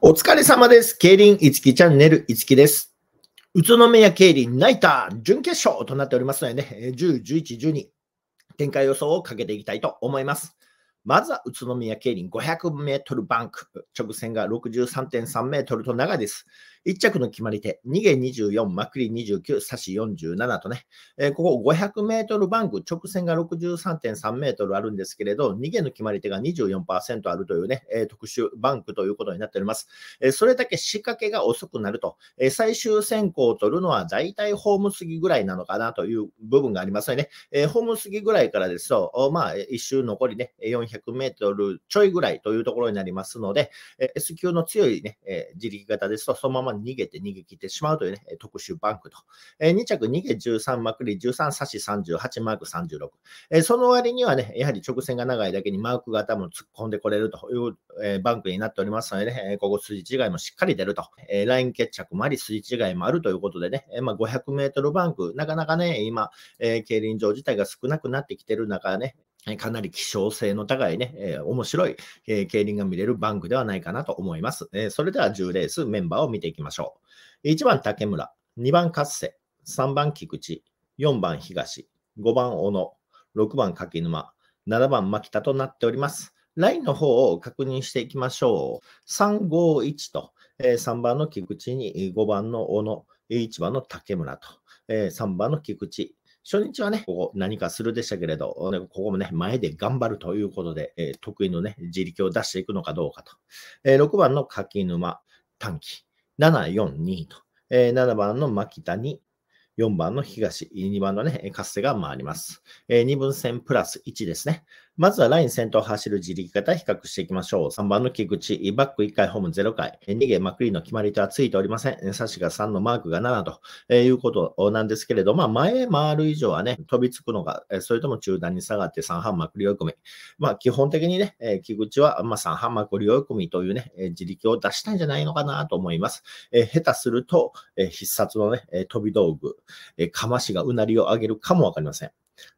お疲れ様です。競輪いつきチャンネルいつきです。宇都宮競輪ナイター準決勝となっておりますのでね、10、11、12展開予想をかけていきたいと思います。まずは宇都宮競輪500メートルバンク、直線が63.3メートルと長いです。1着の決まり手、逃げ24、まくり29、差し47とね、えー、ここ500メートルバンク、直線が63.3メートルあるんですけれど、逃げの決まり手が24%あるというね、えー、特殊バンクということになっております。えー、それだけ仕掛けが遅くなると、え最終選考を取るのは大体ホーム過ぎぐらいなのかなという部分がありますよね。えホーム過ぎぐらいからですと、まあ、1周残りね、400メートルちょいぐらいというところになりますので、S 級の強いね、え自力型ですと、そのまま逃げて逃げ切ってしまうというね、特殊バンクと。えー、2着逃げ13まくり、13差し38マーク36。えー、その割にはね、やはり直線が長いだけにマーク型も突っ込んでこれるという、えー、バンクになっておりますのでね、ここ筋違いもしっかり出ると。えー、ライン決着もあり、筋違いもあるということでね、えー、まあ、500メートルバンク、なかなかね、今、え競輪場自体が少なくなってきてる中ね、かなり希少性の高いね、えー、面白い、えー、競輪が見れるバンクではないかなと思います。えー、それでは10レースメンバーを見ていきましょう。1番竹村、2番勝瀬、3番菊池、4番東、5番小野、6番柿沼、7番牧田となっております。ラインの方を確認していきましょう。351と、えー、3番の菊池に5番の小野、1番の竹村と、えー、3番の菊池、初日はね、ここ何かするでしたけれど、ここもね、前で頑張るということで、えー、得意のね、自力を出していくのかどうかと。えー、6番の柿沼、短期、7、4、2と。えー、7番の牧谷、4番の東、2番のね、活性が回ります。えー、2分線プラス1ですね。まずはライン先頭走る自力型比較していきましょう。3番の菊池、バック1回、ホーム0回、逃げ、まくりの決まり手はついておりません。差しが3のマークが7と、えいうことなんですけれど、まあ、前回る以上はね、飛びつくのが、それとも中段に下がって3半まくり追い込み。まあ、基本的にね、え菊池は、ま3半まくり追い込みというね、自力を出したんじゃないのかなと思います。え下手すると、え必殺のね、飛び道具、えかましがうなりを上げるかもわかりません。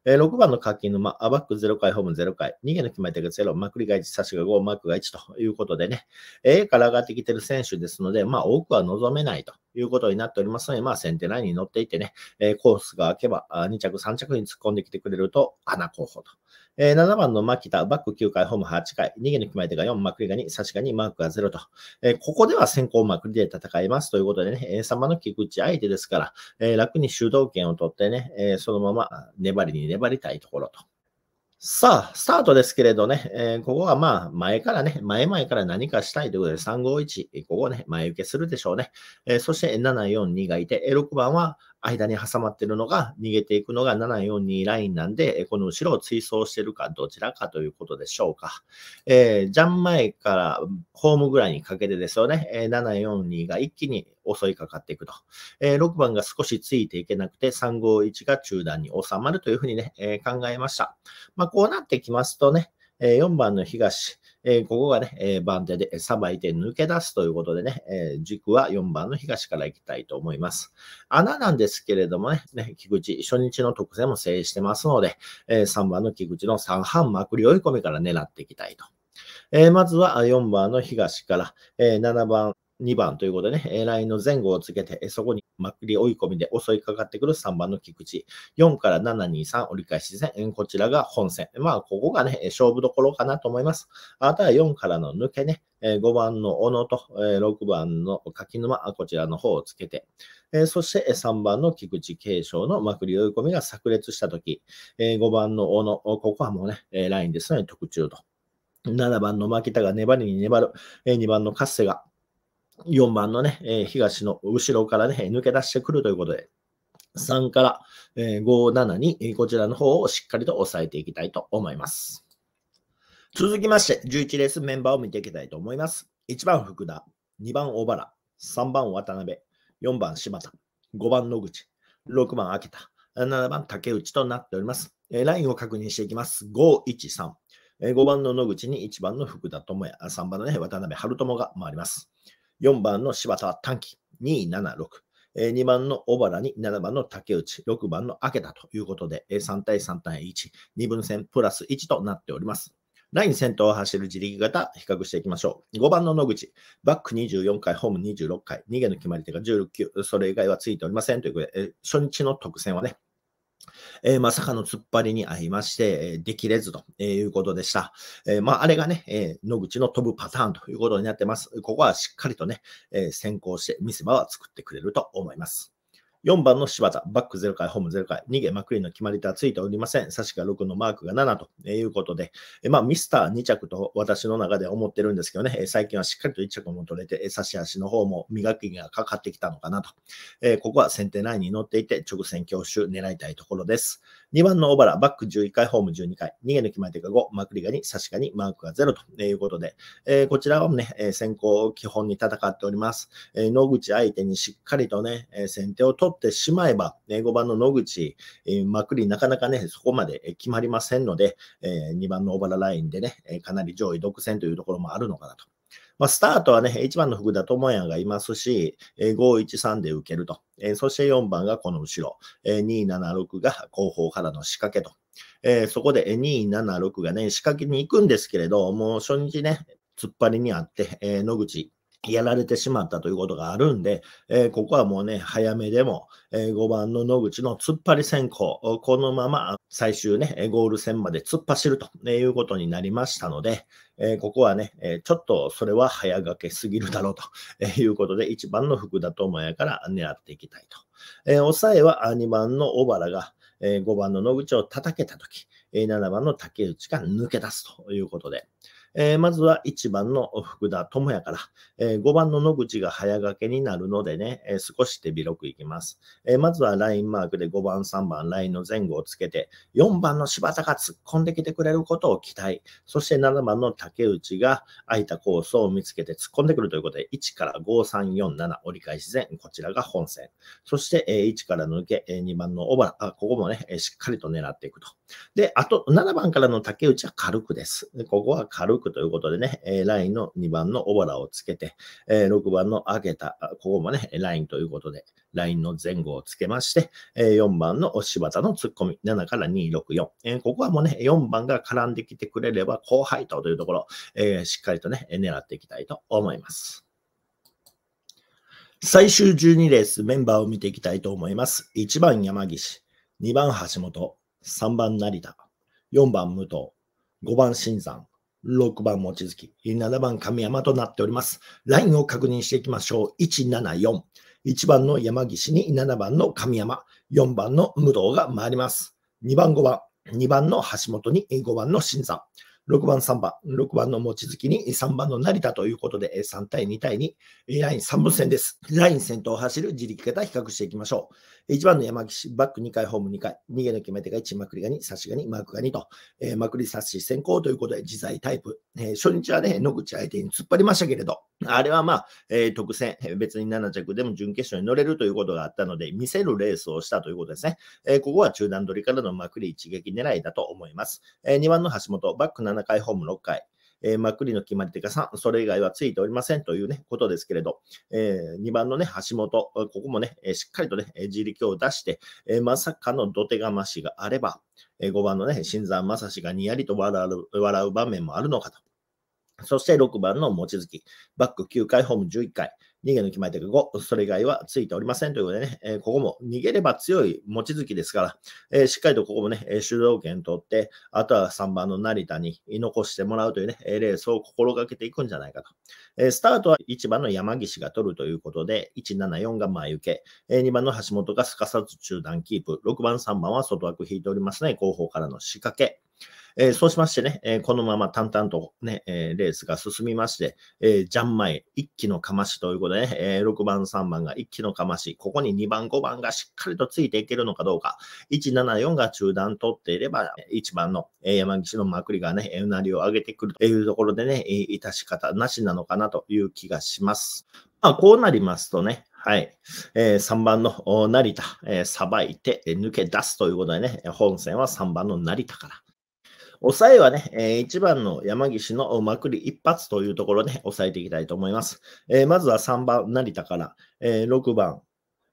えー、6番の課のまあ、アバック0回、ホーム0回、逃げの決まり手が0、まく繰り返し、差しが5、マークが1ということでね、A から上がってきてる選手ですので、まあ、多くは望めないということになっておりますので、まあ、先手ラインに乗っていてね、えー、コースが開けば、2着、3着に突っ込んできてくれると、穴候補とえー、7番のキ田、バック9回、ホーム8回、逃げ抜き前手が4、マクリがに、差しが2、マークが0と、えー、ここでは先行マクリで戦いますということでね、え様の菊池相手ですから、えー、楽に主導権を取ってね、えそのまま粘りに粘りたいところと。さあ、スタートですけれどね、えー、ここはまあ、前からね、前々から何かしたいということで、351、ここね、前受けするでしょうね。えー、そして、742がいて、6番は、間に挟まってるのが、逃げていくのが742ラインなんで、この後ろを追走してるかどちらかということでしょうか。えー、ジャン前からホームぐらいにかけてですよね、えー、742が一気に襲いかかっていくと、えー、6番が少しついていけなくて、351が中段に収まるというふうにね、えー、考えました。まあ、こうなってきますとね、え4番の東、えここがね、え番手でさばいて抜け出すということでね、え軸は4番の東から行きたいと思います。穴なんですけれどもね、ね菊池、初日の特選も制してますので、え3番の菊池の3半まくり追い込みから狙っていきたいと。えまずは4番の東から、え7番2番ということでね、ラインの前後をつけて、そこにまくり追い込みで襲いかかってくる3番の菊池。4から7、2、3折り返し戦。こちらが本戦。まあ、ここがね、勝負どころかなと思います。あとは4からの抜けね、5番の小野と6番の柿沼、こちらの方をつけて、そして3番の菊池継承のまくり追い込みが炸裂したとき、5番の小野、ここはもうね、ラインですので特注と。7番の牧田が粘りに粘る、2番のカッが4番のね、え東の後ろからね、抜け出してくるということで、3から、え5、7に、こちらの方をしっかりと押さえていきたいと思います。続きまして、11レースメンバーを見ていきたいと思います。1番福田、2番小原、3番渡辺、4番柴田、5番野口、6番秋田、7番竹内となっております。ラインを確認していきます。5、1、3。5番の野口に1番の福田智也、3番の、ね、渡辺春友が回ります。4番の柴田は短期276。2番の小原に7番の竹内、6番の明田ということで、3対3対1、2分戦プラス1となっております。ライン先頭を走る自力型、比較していきましょう。5番の野口、バック24回、ホーム26回、逃げの決まり手が16球、それ以外はついておりませんということで、初日の特選はね、えー、まさかの突っ張りに遭いまして、えできれずということでした。えまあ、あれがね、え野口の飛ぶパターンということになってます。ここはしっかりとね、え先行して見せ場は作ってくれると思います。4番の柴田、バック0回、ホーム0回、逃げ、まくりの決まり手はついておりません。差しが6のマークが7ということで、えまあ、ミスター2着と私の中で思ってるんですけどね、最近はしっかりと1着も取れて、差し足の方も磨きがかかってきたのかなと。えここは先手ラインに乗っていて、直線強襲狙いたいところです。2番の小原、バック11回、ホーム12回、逃げの決まり手が5、まくりが2、差しが2、マークが0ということで、えこちらはね、先行基本に戦っております。え野口相手にしっかりとね、先手を取ってしまえば、え5番の野口、えまくりなかなかね、そこまで決まりませんので、え2番の小原ラインでね、かなり上位独占というところもあるのかなと。まあ、スタートはね、1番の福田智也がいますし、5、1、3で受けると。そして4番がこの後ろ。2、7、6が後方からの仕掛けと。そこで2、7、6がね、仕掛けに行くんですけれど、もう初日ね、突っ張りにあって、野口、やられてしまったということがあるんで、えー、ここはもうね、早めでも、えー、5番の野口の突っ張り先行、このまま最終ね、ゴール戦まで突っ走るということになりましたので、えー、ここはね、えちょっとそれは早掛けすぎるだろうということで、1番の福田智也から狙っていきたいと。え抑えは2番の小原が、え5番の野口を叩けたとき、7番の竹内が抜け出すということで、えー、まずは1番の福田智也から、えー、5番の野口が早掛けになるのでね、えー、少し手広くいきます。えまずはラインマークで5番、3番、ラインの前後をつけて、4番の柴田が突っ込んできてくれることを期待。そして7番の竹内が空いたコースを見つけて突っ込んでくるということで、1から5、3、4、7、折り返し前、こちらが本線。そして、え1から抜け、え2番の小原、ここもね、えしっかりと狙っていくと。で、あと、7番からの竹内は軽くです。ここは軽くクということでね、えー、ラインの2番の小原をつけて、えー、6番のあけた、ここもね、ラインということで、ラインの前後をつけまして、えー、4番の柴田の突っ込み、7から264、えー、ここはもうね、4番が絡んできてくれれば、後輩とというところ、えー、しっかりとね、狙っていきたいと思います。最終12レースメンバーを見ていきたいと思います。1番山岸、2番橋本、3番成田、4番武藤、5番新山、6番望月、7番神山となっております。ラインを確認していきましょう。174。1番の山岸に7番の神山、4番の武藤が回ります。2番5番、2番の橋本に5番の新さん。6番、3番、6番の望月に3番の成田ということで、3対2対2、ライン3分線です。ライン先頭を走る自力型比較していきましょう。1番の山岸、バック2回、ホーム2回、逃げの決め手が1、まくりが2、差しが2、マークが2と、えー、まくり差し先行ということで、自在タイプ。えー、初日はね、野口相手に突っ張りましたけれど、あれはまあ、えー、特選、別に7着でも準決勝に乗れるということがあったので、見せるレースをしたということですね。えー、ここは中段取りからのまくり一撃狙いだと思います。えー、2番の橋本、バック7 7回、ホーム6回。えー、まくりの決まり手が3、それ以外はついておりませんというね、ことですけれど、えー、2番のね、橋本、ここもね、しっかりとね、自力を出して、えー、まさかの土手がましがあれば、えー、5番のね、新山正史がにやりと笑う笑う場面もあるのかと。そして6番の望月、バック9回、ホーム11回。逃げ抜決まり手が5、それ以外はついておりませんということでね、えー、ここも逃げれば強い望月ですから、えー、しっかりとここもね、主導権取って、あとは3番の成田に残してもらうというね、レースを心がけていくんじゃないかとえスタートは1番の山岸が取るということで、174が前受け、え2番の橋本がすかさず中段キープ、6番、3番は外枠引いておりますね、後方からの仕掛け。えー、そうしましてね、えー、このまま淡々とね、えー、レースが進みまして、えー、ジャン前、一気のかましということでね、え6番、3番が一気のかまし、ここに2番、5番がしっかりとついていけるのかどうか、174が中断取っていれば、1番の山岸のまくりがね、うなりを上げてくるというところでね、致し方なしなのかなという気がします。まあ、こうなりますとね、はい。えー、3番の成田、えー、さばいて、えー、抜け出すということでね、本戦は3番の成田から。抑えはね、え1番の山岸のまくり一発というところで抑えていきたいと思います。えまずは3番成田から、え6番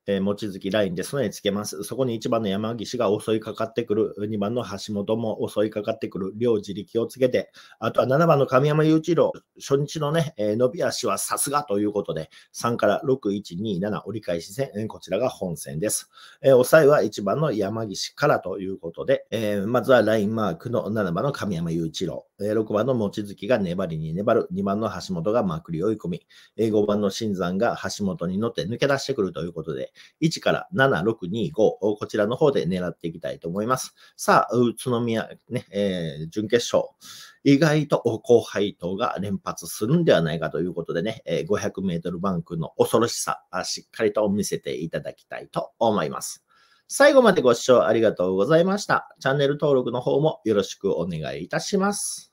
えー、望月ラインで備えつけます。そこに1番の山岸が襲いかかってくる。2番の橋本も襲いかかってくる。両自力をつけて。あとは7番の神山雄一郎。初日のね、えー、伸び足はさすがということで、3から6、1、2、7折り返し戦。こちらが本戦です。えー、抑えは1番の山岸からということで、えー、まずはラインマークの7番の神山雄一郎。6番の望月が粘りに粘る。2番の橋本がまくり追い込み。5番の新山が橋本に乗って抜け出してくるということで、1から7、6、2、5、こちらの方で狙っていきたいと思います。さあ、宇都宮、ね、えー、準決勝。意外と後輩等が連発するんではないかということでね、500メートルバンクの恐ろしさ、しっかりと見せていただきたいと思います。最後までご視聴ありがとうございました。チャンネル登録の方もよろしくお願いいたします。